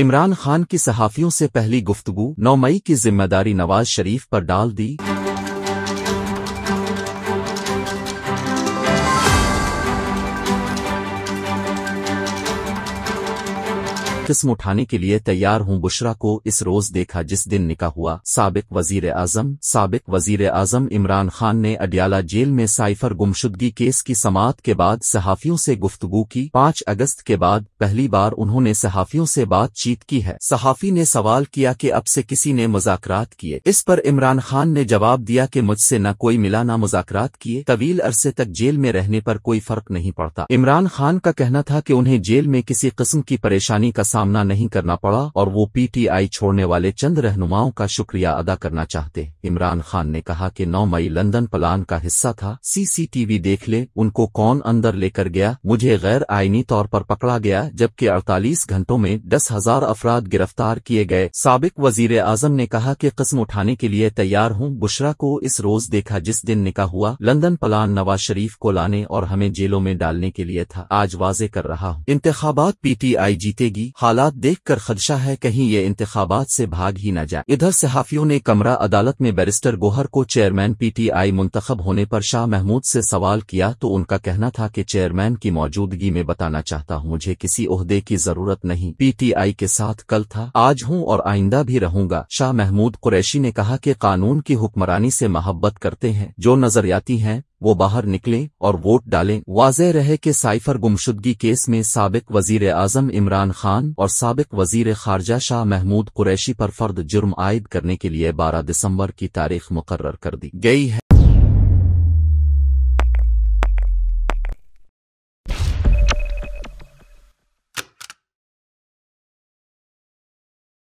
इमरान खान की सहाफ़ियों से पहली गुफ्तगु 9 मई की जिम्मेदारी नवाज शरीफ पर डाल दी किस्म उठाने के लिए तैयार हूं बुशरा को इस रोज देखा जिस दिन निका हुआ सबक वजीर आजम सबक वजीर आजम इमरान खान ने अडियाला जेल में साइफर गुमशुदगी केस की समात के बाद सहाफियों से गुफ्तगू की पांच अगस्त के बाद पहली बार उन्होंने सहाफियों से बातचीत की है सहाफी ने सवाल किया कि अब से किसी ने मुजाकरात किए इस पर इमरान खान ने जवाब दिया कि मुझसे न कोई मिला न मुजाकरात किए तवील अरसे तक जेल में रहने पर कोई फर्क नहीं पड़ता इमरान खान का कहना था कि उन्हें जेल में किसी किस्म की परेशानी का सामना नहीं करना पड़ा और वो पीटीआई छोड़ने वाले चंद रहनुमाओं का शुक्रिया अदा करना चाहते इमरान खान ने कहा कि 9 मई लंदन प्लान का हिस्सा था सीसीटीवी देख ले उनको कौन अंदर लेकर गया मुझे गैर आईनी तौर पर पकड़ा गया जबकि अड़तालीस घंटों में दस हजार अफराद गिरफ्तार किए गए सबक वजीर आजम ने कहा कि कस्म उठाने के लिए तैयार हूँ बुशरा को इस रोज देखा जिस दिन निका हुआ लंदन प्लान नवाज शरीफ को लाने और हमें जेलों में डालने के लिए था आज वाजे कर रहा हूँ इंतबात आई जीतेगी हालात देखकर खदशा है कहीं ये इंतबात से भाग ही न जाए इधर सहाफ़ियों ने कमरा अदालत में बैरिस्टर गोहर को चेयरमैन पीटीआई मुंतखब होने पर शाह महमूद से सवाल किया तो उनका कहना था कि चेयरमैन की मौजूदगी में बताना चाहता हूँ मुझे किसी ओहदे की जरूरत नहीं पीटीआई के साथ कल था आज हूँ और आइंदा भी रहूंगा शाह महमूद कुरैशी ने कहा कि कानून की हुक्मरानी से मोहब्बत करते हैं जो नजरियाती हैं वो बाहर निकलें और वोट डालें वाजह रहे कि साइफर गुमशुदगी केस में सबक वजीर आजम इमरान खान और सबक वजीर खारजा शाह महमूद कुरैशी पर फर्द जुर्म आयद करने के लिए बारह दिसंबर की तारीख मुकर्र कर दी गई है